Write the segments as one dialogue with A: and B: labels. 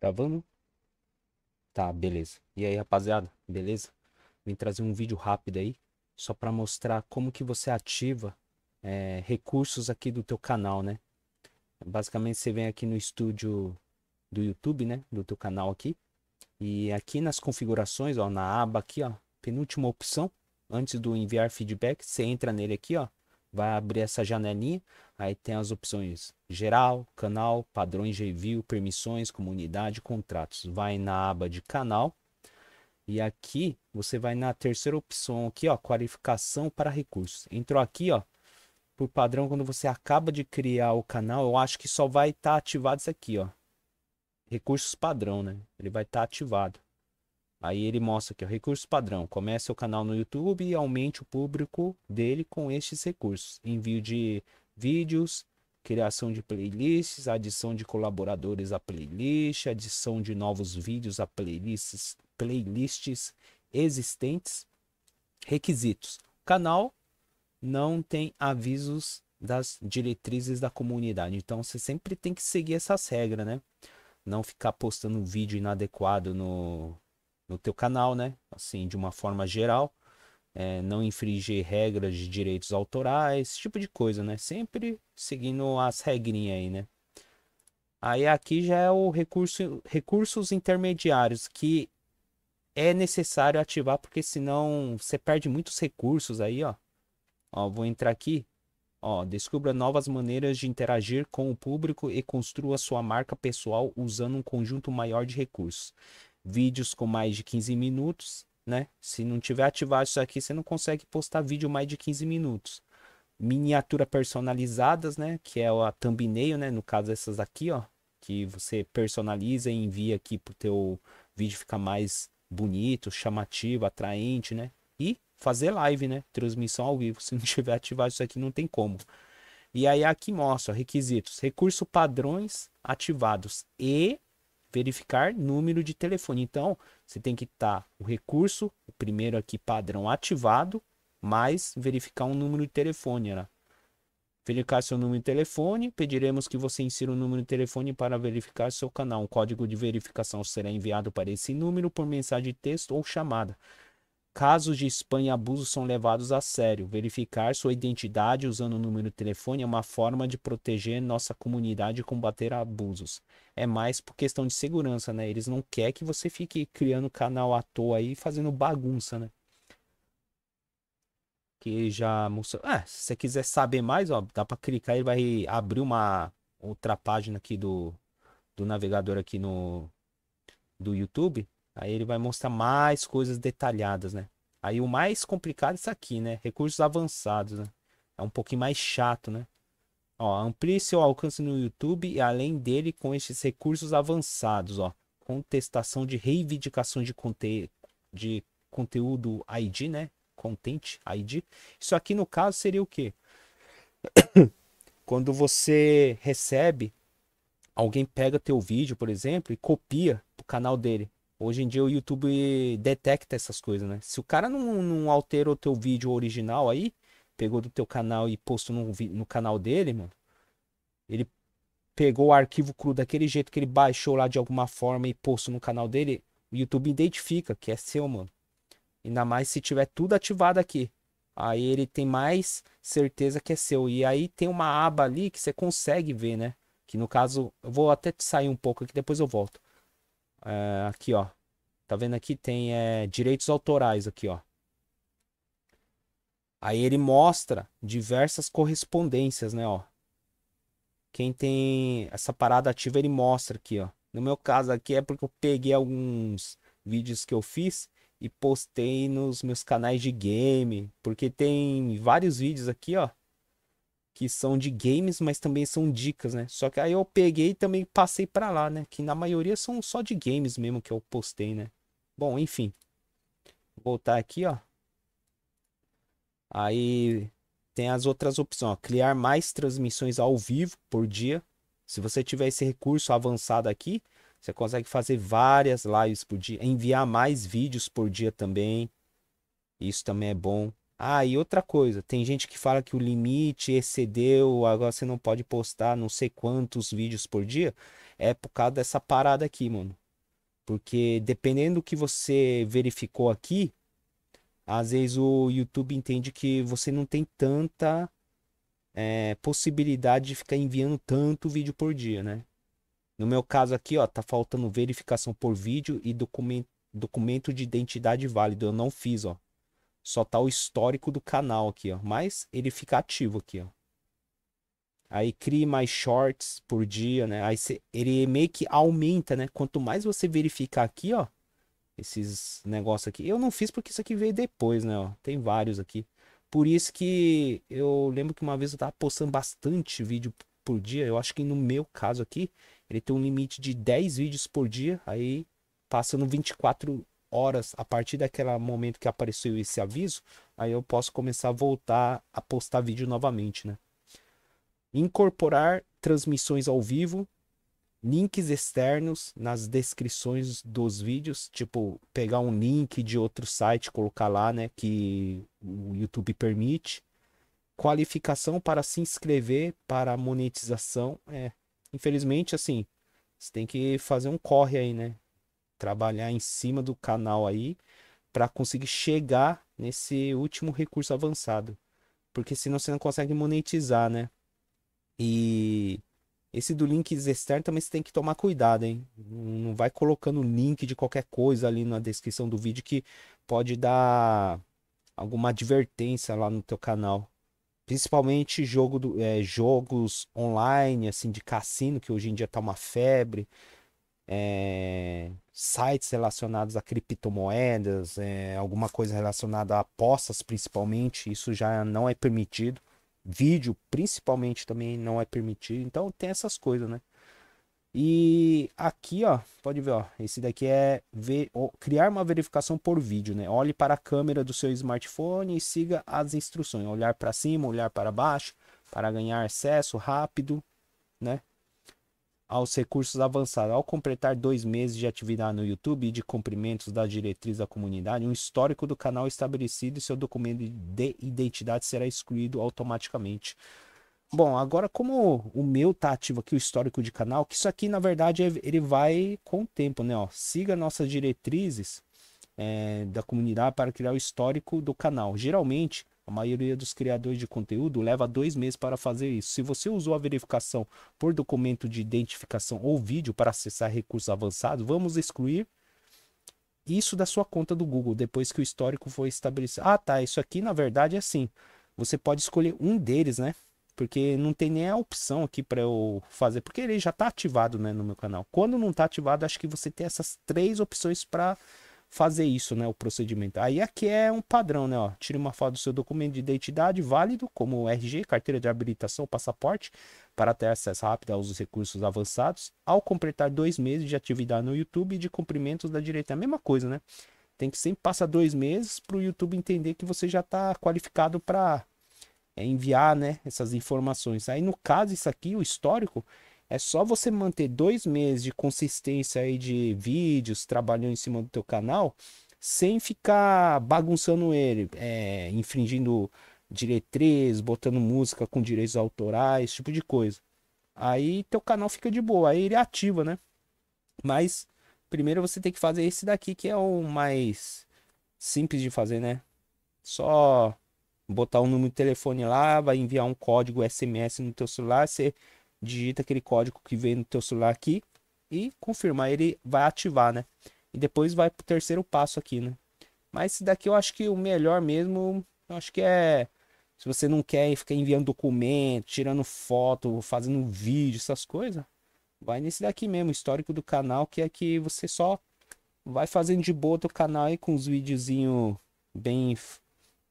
A: Gravando? Tá, tá, beleza. E aí, rapaziada, beleza? Vim trazer um vídeo rápido aí, só para mostrar como que você ativa é, recursos aqui do teu canal, né? Basicamente, você vem aqui no estúdio do YouTube, né? Do teu canal aqui. E aqui nas configurações, ó, na aba aqui, ó, penúltima opção, antes do enviar feedback, você entra nele aqui, ó vai abrir essa janelinha, aí tem as opções geral, canal, padrões de review, permissões, comunidade, contratos. Vai na aba de canal e aqui você vai na terceira opção aqui, ó, qualificação para recursos. Entrou aqui, ó, por padrão quando você acaba de criar o canal, eu acho que só vai estar tá ativado isso aqui, ó. Recursos padrão, né? Ele vai estar tá ativado. Aí ele mostra aqui, o recurso padrão. Comece o canal no YouTube e aumente o público dele com estes recursos. Envio de vídeos, criação de playlists, adição de colaboradores à playlist, adição de novos vídeos a playlists, playlists existentes. Requisitos. Canal não tem avisos das diretrizes da comunidade. Então você sempre tem que seguir essas regras, né? Não ficar postando um vídeo inadequado no no teu canal, né? Assim, de uma forma geral. É, não infringir regras de direitos autorais, esse tipo de coisa, né? Sempre seguindo as regrinhas aí, né? Aí aqui já é o recurso, recursos intermediários que é necessário ativar porque senão você perde muitos recursos aí, ó. Ó, vou entrar aqui. Ó, descubra novas maneiras de interagir com o público e construa sua marca pessoal usando um conjunto maior de recursos vídeos com mais de 15 minutos, né? Se não tiver ativado isso aqui, você não consegue postar vídeo mais de 15 minutos. Miniatura personalizadas, né? Que é a thumbnail, né? No caso, essas aqui, ó. Que você personaliza e envia aqui pro teu vídeo ficar mais bonito, chamativo, atraente, né? E fazer live, né? Transmissão ao vivo. Se não tiver ativado isso aqui, não tem como. E aí aqui mostra requisitos, recurso padrões ativados e verificar número de telefone. Então, você tem que estar tá o recurso, o primeiro aqui padrão ativado, mais verificar um número de telefone. Né? Verificar seu número de telefone, pediremos que você insira o um número de telefone para verificar seu canal. Um código de verificação será enviado para esse número por mensagem de texto ou chamada. Casos de espanha e abuso são levados a sério. Verificar sua identidade usando o número de telefone é uma forma de proteger nossa comunidade e combater abusos. É mais por questão de segurança, né? Eles não querem que você fique criando canal à toa aí fazendo bagunça, né? Que já mostrou. Ah, se você quiser saber mais, ó, dá para clicar e vai abrir uma outra página aqui do, do navegador aqui no do YouTube Aí ele vai mostrar mais coisas detalhadas, né? Aí o mais complicado é isso aqui, né? Recursos avançados, né? É um pouquinho mais chato, né? Ó, amplie seu alcance no YouTube e além dele com esses recursos avançados, ó. Contestação de reivindicações de, conte de conteúdo ID, né? Content ID. Isso aqui no caso seria o quê? Quando você recebe, alguém pega teu vídeo, por exemplo, e copia o canal dele. Hoje em dia o YouTube detecta essas coisas, né? Se o cara não, não alterou o teu vídeo original aí, pegou do teu canal e postou no, no canal dele, mano, ele pegou o arquivo cru daquele jeito que ele baixou lá de alguma forma e postou no canal dele, o YouTube identifica que é seu, mano. Ainda mais se tiver tudo ativado aqui. Aí ele tem mais certeza que é seu. E aí tem uma aba ali que você consegue ver, né? Que no caso, eu vou até sair um pouco aqui, depois eu volto. É, aqui, ó. Tá vendo aqui? Tem é, direitos autorais aqui, ó. Aí ele mostra diversas correspondências, né, ó. Quem tem essa parada ativa, ele mostra aqui, ó. No meu caso aqui é porque eu peguei alguns vídeos que eu fiz e postei nos meus canais de game, porque tem vários vídeos aqui, ó, que são de games, mas também são dicas, né? Só que aí eu peguei e também passei para lá, né? Que na maioria são só de games mesmo que eu postei, né? Bom, enfim. Voltar aqui, ó. Aí tem as outras opções, ó. criar mais transmissões ao vivo por dia. Se você tiver esse recurso avançado aqui, você consegue fazer várias lives por dia, enviar mais vídeos por dia também. Isso também é bom. Ah, e outra coisa, tem gente que fala que o limite excedeu, agora você não pode postar não sei quantos vídeos por dia. É por causa dessa parada aqui, mano. Porque dependendo do que você verificou aqui, às vezes o YouTube entende que você não tem tanta é, possibilidade de ficar enviando tanto vídeo por dia, né? No meu caso aqui, ó, tá faltando verificação por vídeo e documento, documento de identidade válido. Eu não fiz, ó. Só tá o histórico do canal aqui, ó. Mas ele fica ativo aqui, ó. Aí crie mais shorts por dia, né? Aí cê, ele meio que aumenta, né? Quanto mais você verificar aqui, ó, esses negócios aqui. Eu não fiz porque isso aqui veio depois, né? Ó, tem vários aqui. Por isso que eu lembro que uma vez eu tava postando bastante vídeo por dia. Eu acho que no meu caso aqui, ele tem um limite de 10 vídeos por dia. Aí passando 24 horas a partir daquele momento que apareceu esse aviso, aí eu posso começar a voltar a postar vídeo novamente, né? Incorporar transmissões ao vivo, links externos nas descrições dos vídeos, tipo pegar um link de outro site, colocar lá, né, que o YouTube permite. Qualificação para se inscrever para monetização, é, infelizmente assim, você tem que fazer um corre aí, né? trabalhar em cima do canal aí para conseguir chegar nesse último recurso avançado. Porque senão você não consegue monetizar, né? E esse do links externo também você tem que tomar cuidado, hein? Não vai colocando link de qualquer coisa ali na descrição do vídeo que pode dar alguma advertência lá no teu canal. Principalmente jogo do, é, jogos online, assim, de cassino, que hoje em dia tá uma febre. É, sites relacionados a criptomoedas, é, alguma coisa relacionada a apostas, principalmente, isso já não é permitido. Vídeo, principalmente, também não é permitido. Então, tem essas coisas, né? E aqui, ó, pode ver, ó, esse daqui é ver, ó, criar uma verificação por vídeo, né? Olhe para a câmera do seu smartphone e siga as instruções. Olhar para cima, olhar para baixo, para ganhar acesso rápido, né? aos recursos avançados. Ao completar dois meses de atividade no YouTube e de cumprimentos das diretrizes da comunidade, um histórico do canal estabelecido e seu documento de identidade será excluído automaticamente. Bom, agora como o meu tá ativo aqui, o histórico de canal, que isso aqui, na verdade, é, ele vai com o tempo, né? Ó, siga nossas diretrizes é, da comunidade para criar o histórico do canal. Geralmente, a maioria dos criadores de conteúdo leva dois meses para fazer isso. Se você usou a verificação por documento de identificação ou vídeo para acessar recursos avançados, vamos excluir isso da sua conta do Google depois que o histórico foi estabelecido. Ah, tá. Isso aqui na verdade é assim. Você pode escolher um deles, né? Porque não tem nem a opção aqui para eu fazer, porque ele já está ativado né, no meu canal. Quando não está ativado, acho que você tem essas três opções para fazer isso, né? O procedimento. Aí aqui é um padrão, né? Ó, tira uma foto do seu documento de identidade válido, como RG, carteira de habilitação, passaporte, para ter acesso rápido aos recursos avançados. Ao completar dois meses de atividade no YouTube e de cumprimentos da direita. É a mesma coisa, né? Tem que sempre passar dois meses para o YouTube entender que você já está qualificado para é, enviar né, essas informações. Aí no caso, isso aqui, o histórico, é só você manter dois meses de consistência aí de vídeos, trabalhando em cima do teu canal, sem ficar bagunçando ele, é, infringindo diretriz, botando música com direitos autorais, esse tipo de coisa. Aí teu canal fica de boa, aí ele ativa, né? Mas primeiro você tem que fazer esse daqui que é o mais simples de fazer, né? Só botar o um número de telefone lá, vai enviar um código SMS no teu celular, você digita aquele código que vem no teu celular aqui e confirmar, ele vai ativar, né? E depois vai pro terceiro passo aqui, né? Mas esse daqui eu acho que o melhor mesmo, eu acho que é se você não quer ficar enviando documento, tirando foto, fazendo vídeo, essas coisas, vai nesse daqui mesmo, histórico do canal, que é que você só vai fazendo de boa teu canal aí com os videozinho bem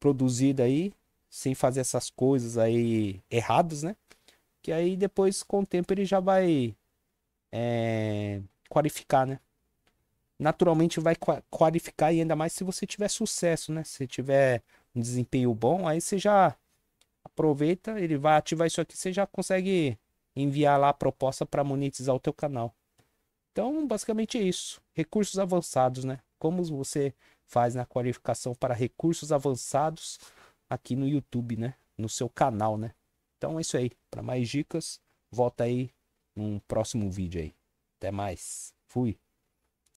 A: produzido aí, sem fazer essas coisas aí erradas, né? Que aí depois, com o tempo, ele já vai é, qualificar, né? Naturalmente vai qualificar e ainda mais se você tiver sucesso, né? Se tiver um desempenho bom, aí você já aproveita, ele vai ativar isso aqui, você já consegue enviar lá a proposta para monetizar o teu canal. Então, basicamente é isso. Recursos avançados, né? Como você faz na qualificação para recursos avançados aqui no YouTube, né? No seu canal, né? Então é isso aí. Para mais dicas, volta aí num próximo vídeo aí. Até mais. Fui.